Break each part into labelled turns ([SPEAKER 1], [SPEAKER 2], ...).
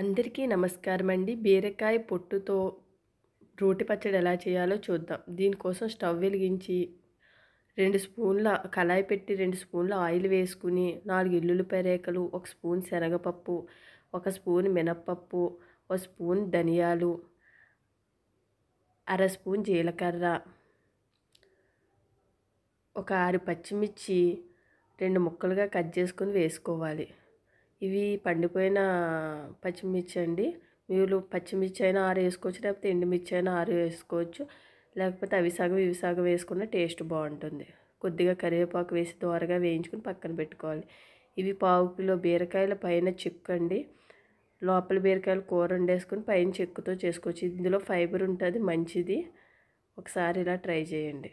[SPEAKER 1] అందరికీ నమస్కారం అండి బీరకాయ పొట్టుతో రోటి పచ్చడి ఎలా చేయాలో చూద్దాం దీనికోసం స్టవ్ వెలిగించి రెండు స్పూన్ల కళాయి పెట్టి రెండు స్పూన్ల ఆయిల్ వేసుకుని నాలుగు ఇల్లులు పెరేకలు ఒక స్పూన్ శనగపప్పు ఒక స్పూన్ మినప్పప్పు ఒక స్పూన్ ధనియాలు అర స్పూన్ జీలకర్ర ఒక ఆరు పచ్చిమిర్చి రెండు ముక్కలుగా కట్ చేసుకుని వేసుకోవాలి ఇవి పండిపోయిన పచ్చిమిర్చి అండి మీరు పచ్చిమిర్చి అయినా ఆరు వేసుకోవచ్చు లేకపోతే ఎండుమిర్చి అయినా ఆరు వేసుకోవచ్చు లేకపోతే అవి సగం ఇవి సగం వేసుకున్న టేస్ట్ బాగుంటుంది కొద్దిగా కరివేపాకు వేసి దోరగా వేయించుకుని పక్కన పెట్టుకోవాలి ఇవి పావు కిలో బీరకాయల పైన చిక్కు అండి లోపల బీరకాయలు కూర వండేసుకుని పైన చెక్కుతో చేసుకోవచ్చు ఇందులో ఫైబర్ ఉంటుంది మంచిది ఒకసారి ఇలా ట్రై చేయండి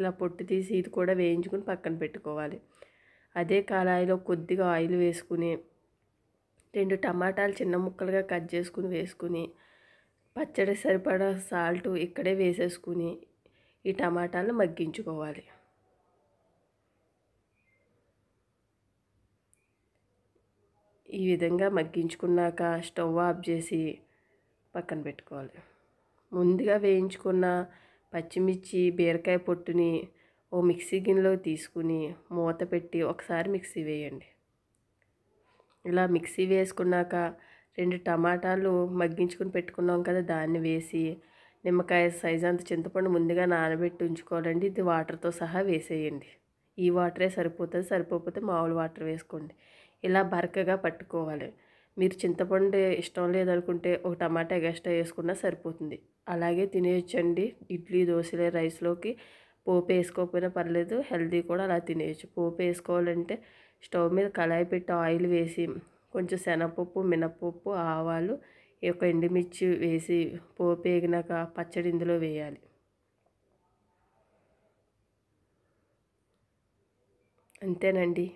[SPEAKER 1] ఇలా పొట్టు తీసి ఇది కూడా వేయించుకుని పక్కన పెట్టుకోవాలి అదే కళాయిలో కొద్దిగా ఆయిల్ వేసుకుని రెండు టమాటాలు చిన్న ముక్కలుగా కట్ చేసుకుని వేసుకుని పచ్చడి సరిపడా సాల్ట్ ఇక్కడే వేసేసుకుని ఈ టమాటాలను మగ్గించుకోవాలి ఈ విధంగా మగ్గించుకున్నాక స్టవ్ ఆఫ్ చేసి పక్కన పెట్టుకోవాలి ముందుగా వేయించుకున్న పచ్చిమిర్చి బీరకాయ పొట్టుని ఓ మిక్సీ గిన్నెలో తీసుకుని మూత పెట్టి ఒకసారి మిక్సీ వేయండి ఇలా మిక్సీ వేసుకున్నాక రెండు టమాటాలు మగ్గించుకుని పెట్టుకున్నాం కదా దాన్ని వేసి నిమ్మకాయ సైజు అంత చింతపండు ముందుగా నానబెట్టి ఉంచుకోవాలండి ఇది వాటర్తో సహా వేసేయండి ఈ వాటరే సరిపోతుంది సరిపోతే మామూలు వాటర్ వేసుకోండి ఇలా బరకగా పట్టుకోవాలి మీరు చింతపండు ఇష్టం లేదనుకుంటే ఒక టమాటా ఎగస్ట్రా వేసుకున్నా సరిపోతుంది అలాగే తినేయచ్చండి ఇడ్లీ దోశలే రైస్లోకి పోపు వేసుకోకపోయినా పర్లేదు హెల్దీ కూడా అలా తినేయచ్చు పోపు వేసుకోవాలంటే స్టవ్ మీద కళాయి పెట్టి ఆయిల్ వేసి కొంచెం శనగపప్పు మినపప్పు ఆవాలు ఈ యొక్క ఎండుమిర్చి వేసి పోపు వేగినాక పచ్చడి ఇందులో వేయాలి అంతేనండి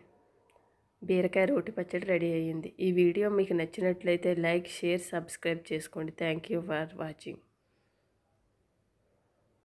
[SPEAKER 1] బీరకాయ రోటి పచ్చడి రెడీ అయ్యింది ఈ వీడియో మీకు నచ్చినట్లయితే లైక్ షేర్ సబ్స్క్రైబ్ చేసుకోండి థ్యాంక్ యూ ఫర్ వాచింగ్